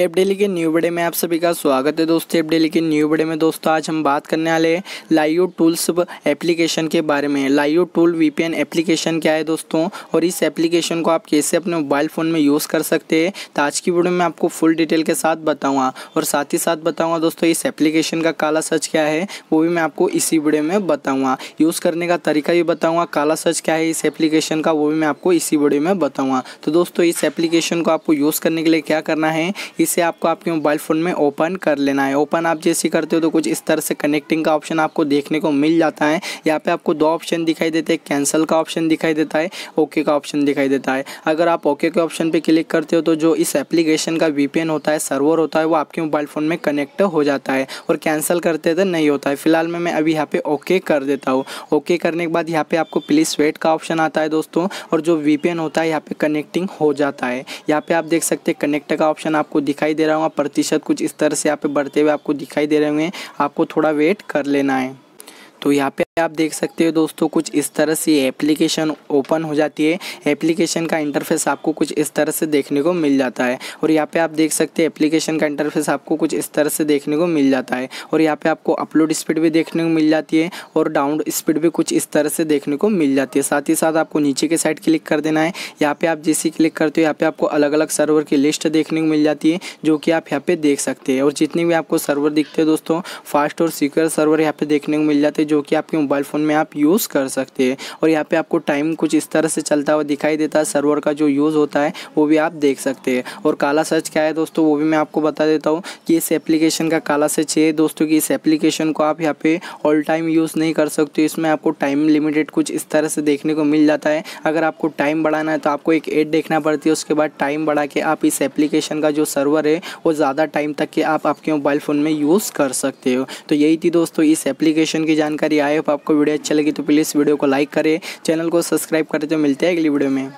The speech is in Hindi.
एप डेली के न्यू बड़े में आप सभी का स्वागत है दोस्तों एप डेली के न्यू बड़े में दोस्तों आज हम बात करने वाले हैं लाइव टूल्स एप्लीकेशन के बारे में लाइव टूल वीपीएन एप्लीकेशन क्या है दोस्तों और इस एप्लीकेशन को आप कैसे अपने मोबाइल फ़ोन में यूज़ कर सकते हैं तो आज की वीडियो में आपको फुल डिटेल के साथ बताऊँगा और साथ ही साथ बताऊँगा दोस्तों इस एप्लीकेशन का काला सच क्या है वो भी मैं आपको इसी वीडियो में बताऊँगा यूज़ करने का तरीका भी बताऊँगा काला सच क्या है इस एप्लीकेशन का वो भी मैं आपको इसी वीडियो में बताऊँगा तो दोस्तों इस एप्लीकेशन को आपको यूज़ करने के लिए क्या करना है इसे आपको आपके मोबाइल फ़ोन में ओपन कर लेना है ओपन आप जैसे करते हो तो कुछ इस तरह से कनेक्टिंग का ऑप्शन आपको देखने को मिल जाता है यहाँ पे आपको दो ऑप्शन दिखाई देते हैं कैंसिल का ऑप्शन दिखाई देता है ओके का ऑप्शन दिखाई देता है अगर आप ओके के ऑप्शन पर क्लिक करते हो तो जो इस एप्लीकेशन का वी होता है सर्वर होता है वो आपके मोबाइल फ़ोन में कनेक्ट हो जाता है और कैंसिल करते तो नहीं होता है फिलहाल में मैं अभी यहाँ पे ओके कर देता हूँ ओके करने के बाद यहाँ पे आपको प्लीज़ वेट का ऑप्शन आता है दोस्तों और जो वी होता है यहाँ पे कनेक्टिंग हो जाता है यहाँ पे आप देख सकते हैं कनेक्ट का ऑप्शन आपको दिख दिखाई दे रहा होगा प्रतिशत कुछ इस तरह से यहाँ पे बढ़ते हुए आपको दिखाई दे रहे होंगे आपको थोड़ा वेट कर लेना है तो यहाँ पे आप देख सकते हो दोस्तों कुछ इस तरह से एप्लीकेशन ओपन हो जाती है एप्लीकेशन का इंटरफेस आपको कुछ इस तरह से देखने को मिल जाता है और यहाँ पे आप देख सकते हैं एप्लीकेशन का इंटरफेस आपको कुछ इस तरह से देखने को मिल जाता है और यहाँ पे आपको अपलोड स्पीड भी देखने को मिल जाती है और डाउन स्पीड भी कुछ इस तरह से देखने को मिल जाती है साथ ही साथ आपको नीचे के साइड क्लिक कर देना है यहाँ पे आप जैसे क्लिक करते हो यहाँ पे आपको अलग अलग सर्वर की लिस्ट देखने को मिल जाती है जो कि आप यहाँ पे देख सकते हैं और जितने भी आपको सर्वर दिखते हैं दोस्तों फास्ट और सिक्योर सर्वर यहाँ पे देखने को मिल जाते हैं जो कि आपके मोबाइल फ़ोन में आप यूज़ कर सकते हैं और यहाँ पे आपको टाइम कुछ इस तरह से चलता हुआ दिखाई देता है सर्वर का जो यूज़ होता है वो भी आप देख सकते हैं और काला सर्च क्या है दोस्तों वो भी मैं आपको बता देता हूँ कि इस एप्लीकेशन का काला सर्च है दोस्तों कि इस एप्लीकेशन को आप यहाँ पे ऑल टाइम यूज़ नहीं कर सकते इसमें आपको टाइम लिमिटेड कुछ इस तरह से देखने को मिल जाता है अगर आपको टाइम बढ़ाना है तो आपको एक एड देखना पड़ती है उसके बाद टाइम बढ़ा के आप इस एप्लीकेशन का जो सर्वर है वो ज़्यादा टाइम तक के आप आपके मोबाइल फ़ोन में यूज़ कर सकते हो तो यही थी दोस्तों इस एप्लीकेशन की जानकारी आए आप आपको वीडियो अच्छी लगी तो प्लीज़ वीडियो को लाइक करें चैनल को सब्सक्राइब करें तो मिलते हैं अगली वीडियो में